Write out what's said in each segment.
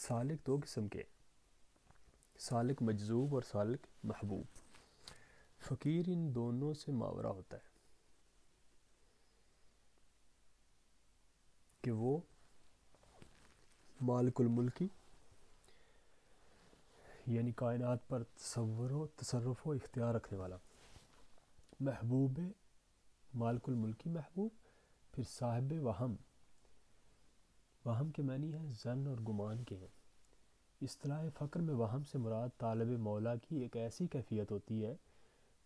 सालिक दो किस्म के सालिक मजजूब और सालिक महबूब फ़कीर इन दोनों से मावरा होता है कि वो मालकुलमुल्की यानी कायनात पर तस्वर व तसरफ व इख्तियार रखने वाला महबूब मालकुल मुल्की महबूब फिर साहिब वहम वाहम के मैनी है जन और गुमान के हैं असलाह फ़क्र में वाहम से मुराद तालब मौला की एक ऐसी कैफियत होती है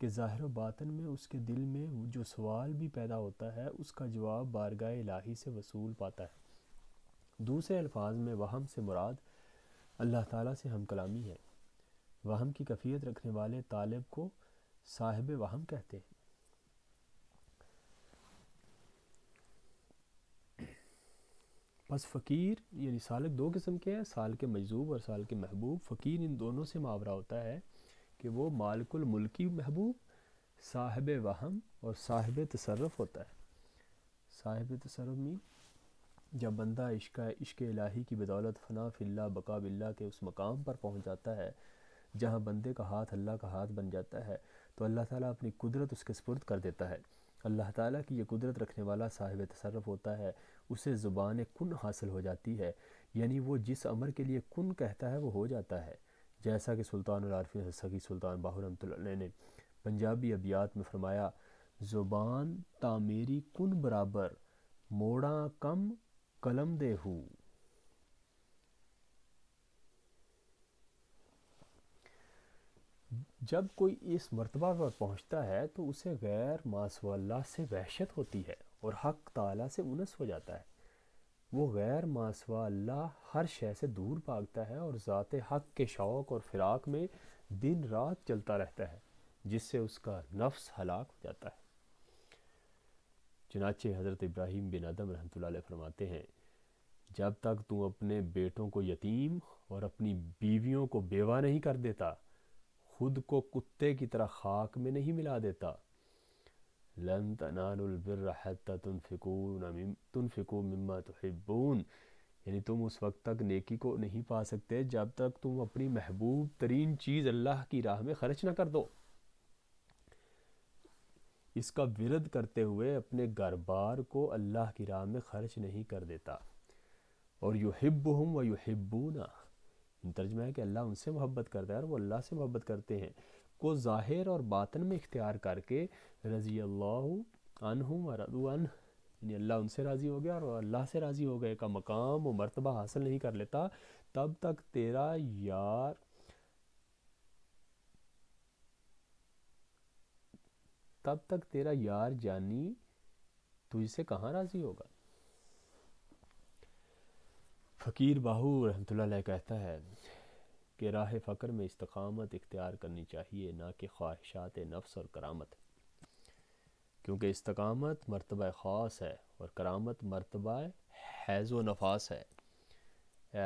कि ज़ाहिर बातन में उसके दिल में जो सवाल भी पैदा होता है उसका जवाब बारगा इलाही से वसूल पाता है दूसरे अल्फाज में वहम से मुराद अल्लाह ताला से हम कलामी है वहम की कफ़ियत रखने वाले तालब को साहिब वहम कहते हैं बस फ़कीर यानी सालक दो किस्म के हैं साल के मज़ूब और साल के महबूब फ़कीर इन दोनों से मुहावरा होता है कि वो मालकुल मुल्की महबूब साहब वहम और साहब तसरफ़ होता है साहब तसरफ़ मीन जब बंदा इश्क इश्क इलाही की बदौलत फ़ना फ़िल्ला बका बिल्ला के उस मकाम पर पहुँच जाता है जहाँ बंदे का हाथ अल्लाह का हाथ बन जाता है तो अल्लाह ताला अपनी कुदरत उसके स्पुर्द कर देता है अल्लाह ताला की ये कुदरत रखने वाला साहिब तसरफ़ होता है उसे ज़ुबान कन हासिल हो जाती है यानी वो जिस अमर के लिए कन कहता है वो हो जाता है जैसा कि सुल्तान आरफिन सगी सुल्तान रमत ने पंजाबी अबियात में फरमाया ज़ुबान तामेरी कन बराबर मोड़ा कम कलम दे हूँ जब कोई इस मरतबा पर पहुँचता है तो उसे गैर मासवल्ला से वहशत होती है और हक ताला से उनस हो जाता है वो गैर मासवल्ला हर शय से दूर भागता है और ज़ात हक के शौक़ और फिराक में दिन रात चलता रहता है जिससे उसका नफ्स हलाक हो जाता है चनाचे हज़रत इब्राहिम बिन आदम रहमत फरमाते हैं जब तक तू अपने बेटों को यतीम और अपनी बीवियों को बेवा नहीं कर देता खुद को कुत्ते की तरह खाक में नहीं मिला देता लन तनाबिरतुन तुनफिकू यानी तुम उस वक्त तक नेकी को नहीं पा सकते जब तक तुम अपनी महबूब तरीन चीज़ अल्लाह की राह में खर्च ना कर दो इसका विरद करते हुए अपने घर बार को अल्लाह की राह में खर्च नहीं कर देता और युहिब हम व ना तर्जमा है कि अल्लाह उनसे मोहब्बत करता है और वो अल्लाह से मोहब्बत करते हैं को ज़ाहिर और बातन में इख्तियार करके रज़ी अल्लाह अनहम यानी अल्लाह उनसे राज़ी हो गया और अल्लाह से राज़ी हो गए का मकाम व मरतबा हासिल नहीं कर लेता तब तक तेरा यार तब तक तेरा यार जानी तुझसे कहाँ राज़ी होगा फ़कीर बाहू रहमतुल्लाह कहता है कि राह फ़कर में इस्तकामत इख्तियार करनी चाहिए ना कि ख्वाहिशात नफ्स और करामत क्योंकि इस्तकामत मरतबा ख़ास है और करामत मरतबा हैज़ व नफास है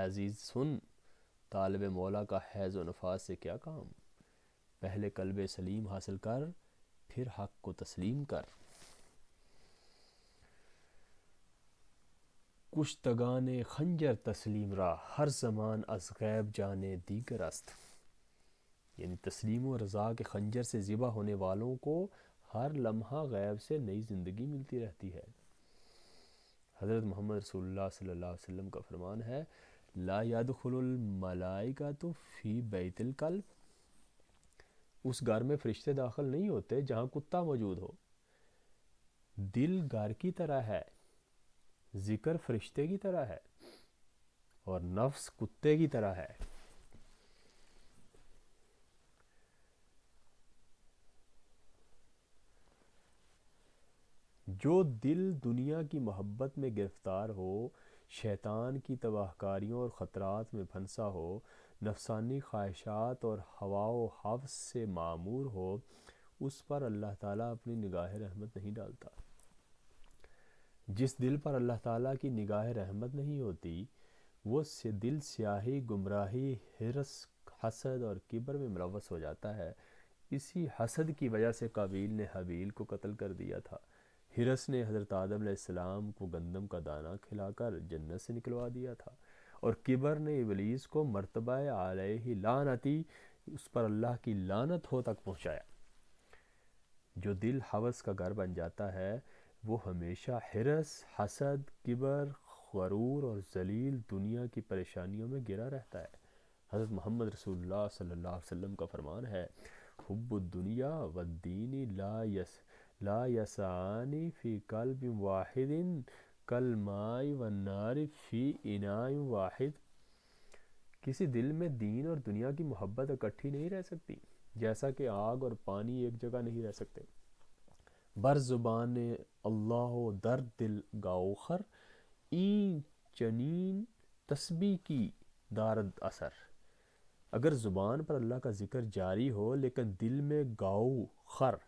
अज़ीज़ सुन तालब मौला का हैज़ व नफास से क्या काम पहले कलब सलीम हासिल कर फिर हक को तस्लीम कर कुश्तगान खंजर तस्लीम रा हर जमान अज गैब जाने दीगर अस्त यानी तस्लीम व रज़ा के खंजर से ज़िबा होने वालों को हर लम्हा गैब से नई ज़िंदगी मिलती रहती है हज़रत मोहम्मद रसोल्ला वसम का फरमान है ला याद खुलमलाई का तो फ़ी बैतल कल उस घर में फ़रिश्ते दाखिल नहीं होते जहाँ कुत्ता मौजूद हो दिल घर की तरह है ज़िक्र फरिश्ते की तरह है और नफ्स कुत्ते की तरह है जो दिल दुनिया की मोहब्बत में गिरफ्तार हो शैतान की तबाहकारियों और ख़तरात में फंसा हो नफसानी ख्वाहिशात और हवा हफ्स से मामूर हो उस पर अल्लाह ताला अपनी निगाह रहमत नहीं डालता जिस दिल पर अल्लाह ताला की निगाह रहमत नहीं होती वो से दिल स्याही गुमराही हिरस हसद और किबर में मुलवस हो जाता है इसी हसद की वजह से काबिल ने हबील को कत्ल कर दिया था हिरस ने हज़रत आदम को गंदम का दाना खिलाकर जन्नत से निकलवा दिया था और किबर ने इबलीस को मरतबा ही लानती उस पर अल्लाह की लानत हो तक पहुँचाया जो दिल हवस का घर बन जाता है वो हमेशा हिरस हसद किबर गरूर और जलील दुनिया की परेशानियों में गिरा रहता है हज़रत मोहम्मद रसोल्ला सल्ला वसम का फरमान है हुब दुनिया व दीनी ला यस ला यसानी फ़ी कल्ब वाहिदिन कल माई व नार फ़ी इनाय वाहिद किसी दिल में दीन और दुनिया की मोहब्बत इकट्ठी नहीं रह सकती जैसा कि आग और पानी एक जगह नहीं रह सकते बर ज़ुबान अल्लाह दर दिल गाओखर ई चनीन तस्बी की दारद असर अगर ज़ुबान पर अल्लाह का ज़िक्र जारी हो लेकिन दिल में गाओ खर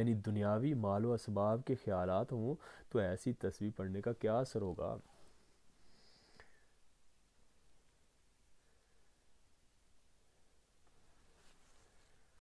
यानी दुनियावी मालो असबाब इसबाब के ख्याल हों तो ऐसी तस्वीर पढ़ने का क्या असर होगा